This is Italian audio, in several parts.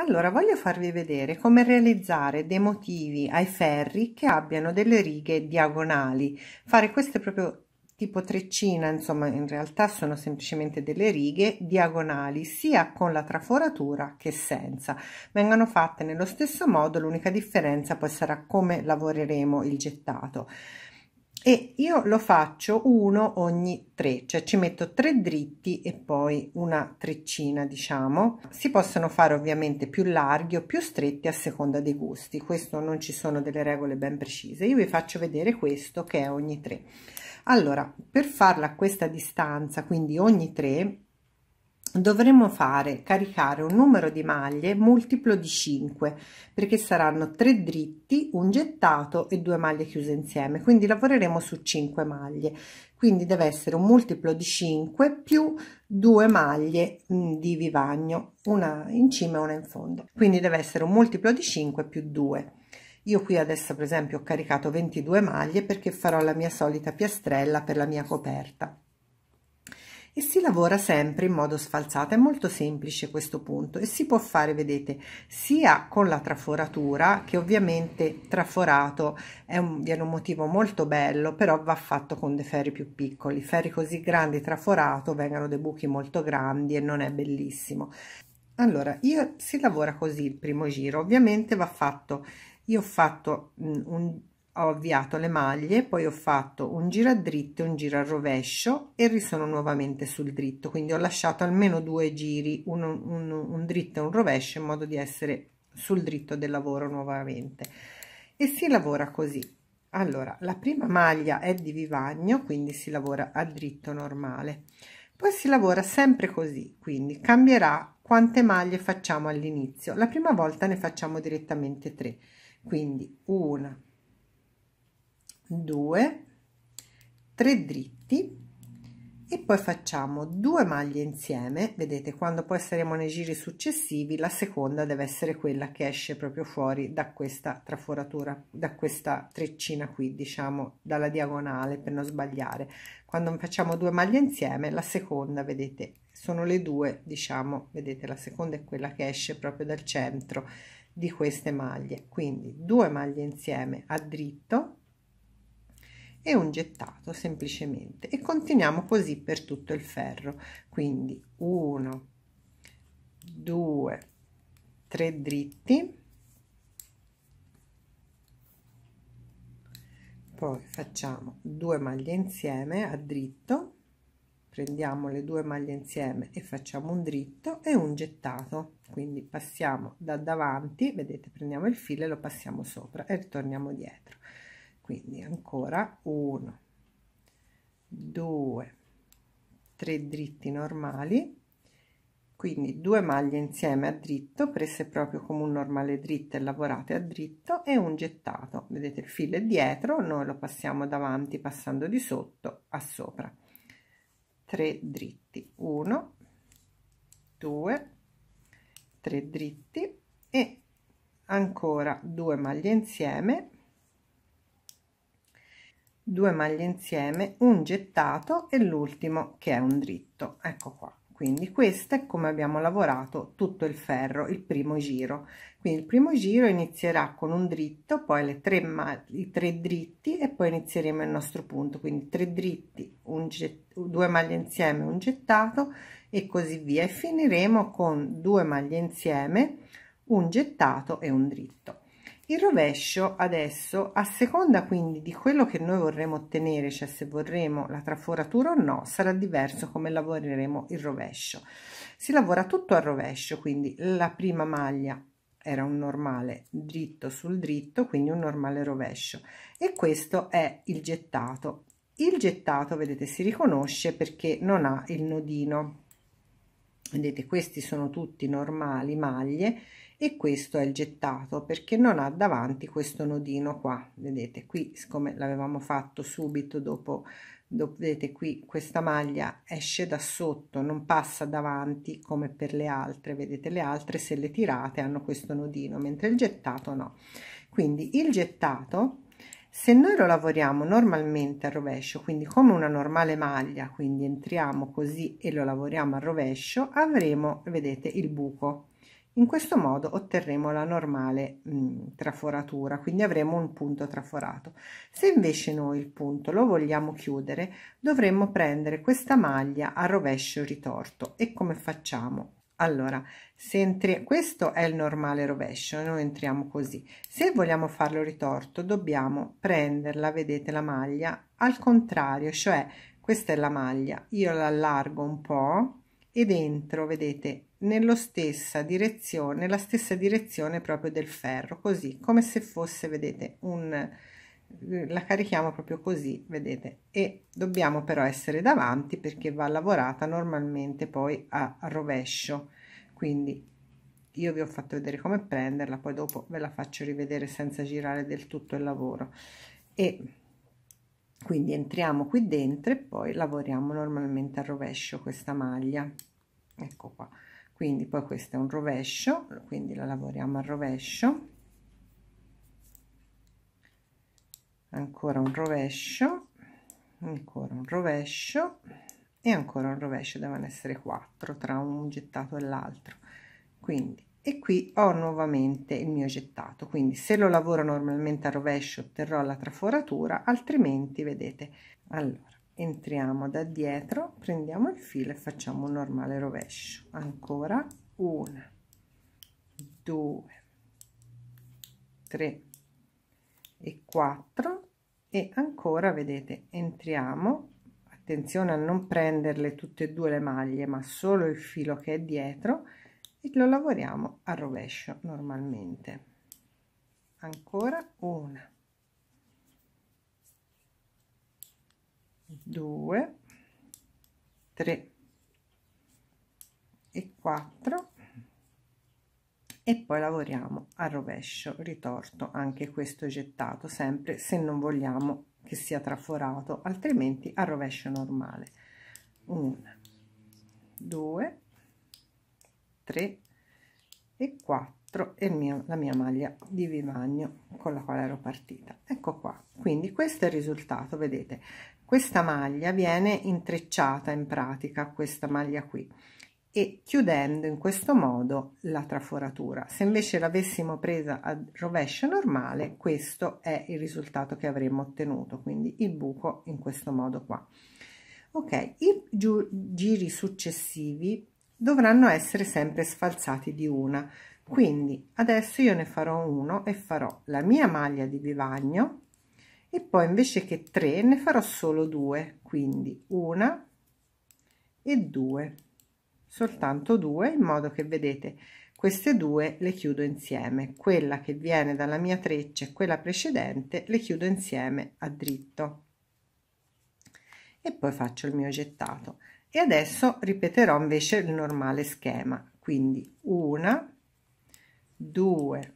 Allora, voglio farvi vedere come realizzare dei motivi ai ferri che abbiano delle righe diagonali. Fare queste proprio tipo treccina, insomma, in realtà sono semplicemente delle righe diagonali, sia con la traforatura che senza. Vengono fatte nello stesso modo, l'unica differenza poi sarà come lavoreremo il gettato e io lo faccio uno ogni tre, cioè ci metto tre dritti e poi una treccina diciamo. Si possono fare ovviamente più larghi o più stretti a seconda dei gusti, questo non ci sono delle regole ben precise, io vi faccio vedere questo che è ogni tre. Allora, per farla a questa distanza, quindi ogni tre, dovremo fare caricare un numero di maglie multiplo di 5 perché saranno 3 dritti un gettato e due maglie chiuse insieme quindi lavoreremo su 5 maglie quindi deve essere un multiplo di 5 più 2 maglie mm, di vivagno una in cima e una in fondo quindi deve essere un multiplo di 5 più 2 io qui adesso per esempio ho caricato 22 maglie perché farò la mia solita piastrella per la mia coperta e si lavora sempre in modo sfalzato è molto semplice questo punto e si può fare vedete sia con la traforatura che ovviamente traforato è un, viene un motivo molto bello però va fatto con dei ferri più piccoli ferri così grandi traforato vengono dei buchi molto grandi e non è bellissimo allora io si lavora così il primo giro ovviamente va fatto io ho fatto un ho avviato le maglie, poi ho fatto un giro a dritto un giro a rovescio e risono nuovamente sul dritto, quindi ho lasciato almeno due giri, un, un, un dritto e un rovescio in modo di essere sul dritto del lavoro nuovamente e si lavora così. Allora, la prima maglia è di vivagno, quindi si lavora a dritto normale. Poi si lavora sempre così, quindi cambierà quante maglie facciamo all'inizio. La prima volta ne facciamo direttamente tre, quindi una, 2 3 dritti e poi facciamo due maglie insieme vedete quando poi saremo nei giri successivi la seconda deve essere quella che esce proprio fuori da questa traforatura da questa treccina qui diciamo dalla diagonale per non sbagliare quando facciamo due maglie insieme la seconda vedete sono le due diciamo vedete la seconda è quella che esce proprio dal centro di queste maglie quindi due maglie insieme a dritto e un gettato semplicemente e continuiamo così per tutto il ferro quindi 1 2 3 dritti poi facciamo due maglie insieme a dritto prendiamo le due maglie insieme e facciamo un dritto e un gettato quindi passiamo da davanti vedete prendiamo il filo e lo passiamo sopra e ritorniamo dietro quindi ancora 1 2 3 dritti normali quindi due maglie insieme a dritto prese proprio come un normale dritto e lavorate a dritto e un gettato vedete il filo è dietro noi lo passiamo davanti passando di sotto a sopra 3 dritti 1 2 3 dritti e ancora due maglie insieme 2 maglie insieme un gettato e l'ultimo che è un dritto ecco qua quindi questo è come abbiamo lavorato tutto il ferro il primo giro quindi il primo giro inizierà con un dritto poi le tre maglie i tre dritti e poi inizieremo il nostro punto quindi tre dritti un getto, due maglie insieme un gettato e così via e finiremo con due maglie insieme un gettato e un dritto il rovescio adesso a seconda quindi di quello che noi vorremmo ottenere cioè se vorremmo la traforatura o no sarà diverso come lavoreremo il rovescio si lavora tutto al rovescio quindi la prima maglia era un normale dritto sul dritto quindi un normale rovescio e questo è il gettato il gettato vedete si riconosce perché non ha il nodino vedete questi sono tutti normali maglie e questo è il gettato perché non ha davanti questo nodino qua vedete qui siccome l'avevamo fatto subito dopo, vedete qui questa maglia esce da sotto non passa davanti come per le altre vedete le altre se le tirate hanno questo nodino mentre il gettato no quindi il gettato se noi lo lavoriamo normalmente a rovescio quindi come una normale maglia quindi entriamo così e lo lavoriamo a rovescio avremo vedete il buco in questo modo otterremo la normale mh, traforatura, quindi avremo un punto traforato. Se invece noi il punto lo vogliamo chiudere, dovremmo prendere questa maglia a rovescio ritorto. E come facciamo? Allora, se entri- questo è il normale rovescio, noi entriamo così. Se vogliamo farlo ritorto, dobbiamo prenderla, vedete la maglia, al contrario, cioè questa è la maglia, io la allargo un po', e dentro, vedete, nello stessa direzione, nella stessa direzione proprio del ferro, così, come se fosse, vedete, un la carichiamo proprio così, vedete, e dobbiamo però essere davanti perché va lavorata normalmente poi a rovescio. Quindi io vi ho fatto vedere come prenderla, poi dopo ve la faccio rivedere senza girare del tutto il lavoro. E quindi entriamo qui dentro e poi lavoriamo normalmente a rovescio questa maglia ecco qua quindi poi questo è un rovescio quindi la lavoriamo al rovescio ancora un rovescio ancora un rovescio e ancora un rovescio devono essere 4 tra un gettato e l'altro quindi e qui ho nuovamente il mio gettato quindi se lo lavoro normalmente a rovescio otterrò la traforatura altrimenti vedete allora entriamo da dietro prendiamo il filo e facciamo un normale rovescio ancora una due tre e quattro e ancora vedete entriamo attenzione a non prenderle tutte e due le maglie ma solo il filo che è dietro e lo lavoriamo a rovescio normalmente ancora una 2 3 e 4 e poi lavoriamo a rovescio ritorto anche questo gettato sempre se non vogliamo che sia traforato altrimenti al rovescio normale 1 2 3 e 4 e mio, la mia maglia di vivagno con la quale ero partita ecco qua quindi questo è il risultato vedete questa maglia viene intrecciata in pratica questa maglia qui e chiudendo in questo modo la traforatura se invece l'avessimo presa a rovescio normale questo è il risultato che avremmo ottenuto quindi il buco in questo modo qua ok i giri successivi dovranno essere sempre sfalzati di una quindi adesso io ne farò uno e farò la mia maglia di vivagno e poi invece che 3 ne farò solo 2 quindi una e 2 soltanto due in modo che vedete queste due le chiudo insieme quella che viene dalla mia treccia e quella precedente le chiudo insieme a dritto e poi faccio il mio gettato e adesso ripeterò invece il normale schema quindi una due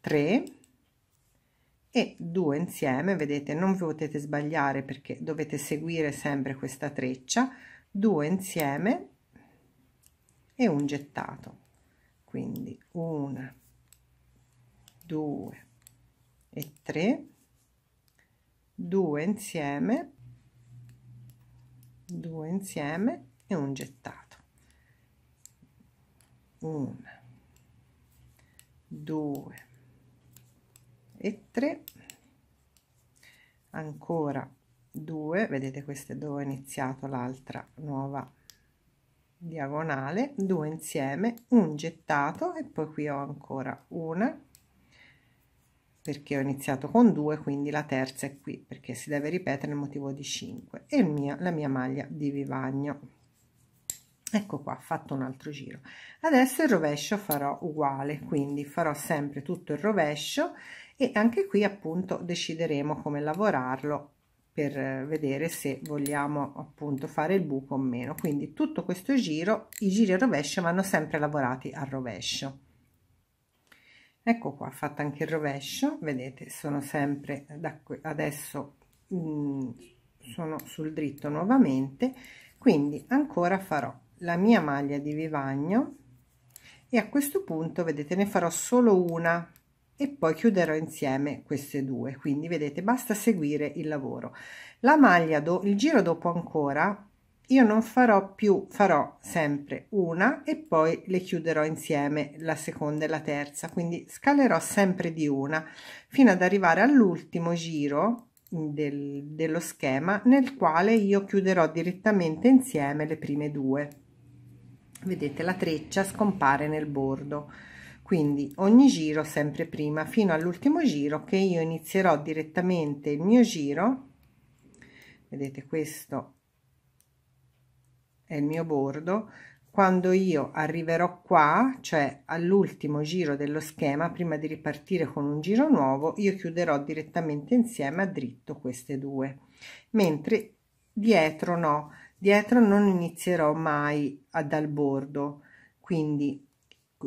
tre e due insieme, vedete non vi potete sbagliare perché dovete seguire sempre questa treccia, due insieme e un gettato. Quindi una due e 3, 2 insieme, due insieme e un gettato. una due e 3 ancora 2 vedete queste dove ho iniziato l'altra nuova diagonale 2 insieme un gettato e poi qui ho ancora una perché ho iniziato con 2 quindi la terza è qui perché si deve ripetere il motivo di 5 e mio, la mia maglia di vivagno ecco qua fatto un altro giro adesso il rovescio farò uguale quindi farò sempre tutto il rovescio e anche qui appunto decideremo come lavorarlo per eh, vedere se vogliamo appunto fare il buco o meno quindi tutto questo giro i giri a rovescio vanno sempre lavorati al rovescio ecco qua fatto anche il rovescio vedete sono sempre da qui adesso mm, sono sul dritto nuovamente quindi ancora farò la mia maglia di vivagno e a questo punto vedete ne farò solo una e poi chiuderò insieme queste due quindi vedete basta seguire il lavoro la maglia do il giro dopo ancora io non farò più farò sempre una e poi le chiuderò insieme la seconda e la terza quindi scalerò sempre di una fino ad arrivare all'ultimo giro del, dello schema nel quale io chiuderò direttamente insieme le prime due vedete la treccia scompare nel bordo quindi ogni giro sempre prima fino all'ultimo giro che io inizierò direttamente il mio giro vedete questo è il mio bordo quando io arriverò qua cioè all'ultimo giro dello schema prima di ripartire con un giro nuovo io chiuderò direttamente insieme a dritto queste due mentre dietro no dietro non inizierò mai dal bordo quindi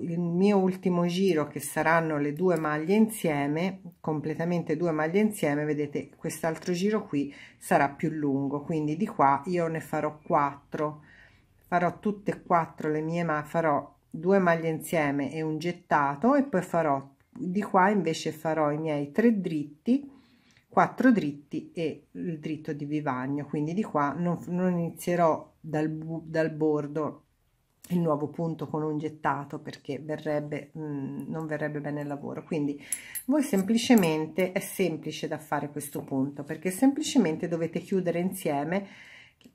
il mio ultimo giro che saranno le due maglie insieme completamente due maglie insieme vedete quest'altro giro qui sarà più lungo quindi di qua io ne farò 4 farò tutte e quattro le mie ma farò due maglie insieme e un gettato e poi farò di qua invece farò i miei tre dritti quattro dritti e il dritto di vivagno quindi di qua non, non inizierò dal, dal bordo il nuovo punto con un gettato perché verrebbe, mh, non verrebbe bene il lavoro quindi voi semplicemente è semplice da fare questo punto perché semplicemente dovete chiudere insieme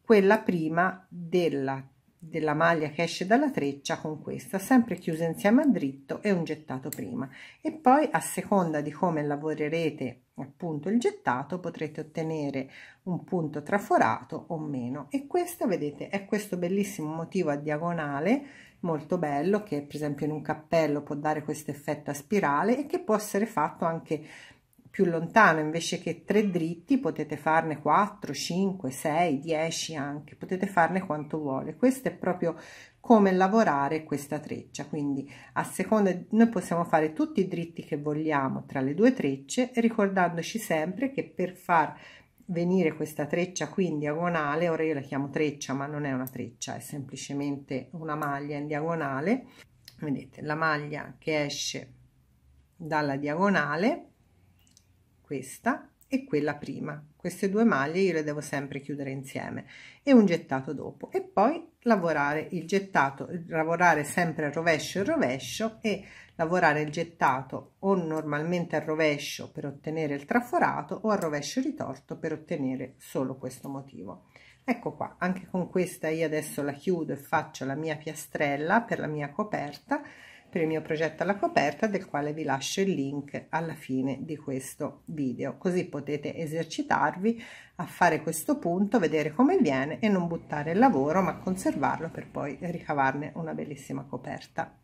quella prima della della maglia che esce dalla treccia con questa sempre chiusa insieme a dritto e un gettato prima e poi a seconda di come lavorerete appunto il gettato potrete ottenere un punto traforato o meno e questo vedete è questo bellissimo motivo a diagonale molto bello che per esempio in un cappello può dare questo effetto a spirale e che può essere fatto anche più lontano invece che tre dritti potete farne 4 5 6 10 anche potete farne quanto vuole questo è proprio come lavorare questa treccia quindi a seconda noi possiamo fare tutti i dritti che vogliamo tra le due trecce ricordandoci sempre che per far venire questa treccia qui in diagonale ora io la chiamo treccia ma non è una treccia è semplicemente una maglia in diagonale vedete la maglia che esce dalla diagonale questa e quella prima. Queste due maglie io le devo sempre chiudere insieme e un gettato dopo e poi lavorare il gettato, lavorare sempre al rovescio e rovescio e lavorare il gettato o normalmente al rovescio per ottenere il traforato o al rovescio ritorto per ottenere solo questo motivo. Ecco qua, anche con questa io adesso la chiudo e faccio la mia piastrella per la mia coperta per il mio progetto alla coperta del quale vi lascio il link alla fine di questo video così potete esercitarvi a fare questo punto vedere come viene e non buttare il lavoro ma conservarlo per poi ricavarne una bellissima coperta